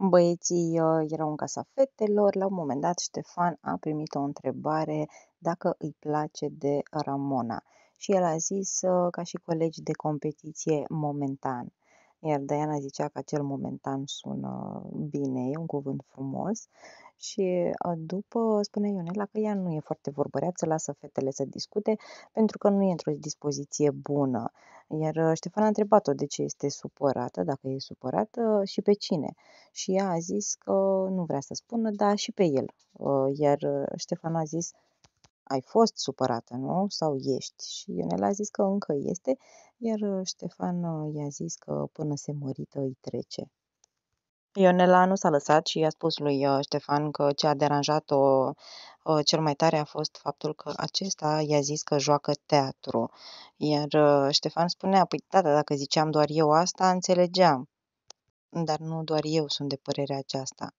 Băieții uh, erau în casa fetelor. La un moment dat, Ștefan a primit o întrebare dacă îi place de Ramona și el a zis uh, ca și colegi de competiție momentan. Iar Diana zicea că acel momentan sună bine, e un cuvânt frumos și uh, după spune Ionela că ea nu e foarte vorbăreață, lasă fetele să discute pentru că nu e într-o dispoziție bună. Iar uh, Ștefan a întrebat-o de ce este supărată, dacă e supărată uh, și pe cine. Și ea a zis că nu vrea să spună, dar și pe el. Uh, iar Ștefan a zis, ai fost supărată, nu? Sau ești? Și Ionela a zis că încă este, iar Ștefan i-a zis că până se mărită îi trece. Ionela nu s-a lăsat și i-a spus lui Ștefan că ce a deranjat-o Ă, cel mai tare a fost faptul că acesta i-a zis că joacă teatru. Iar ă, Ștefan spunea, păi tata, dacă ziceam doar eu asta, înțelegeam. Dar nu doar eu sunt de părerea aceasta.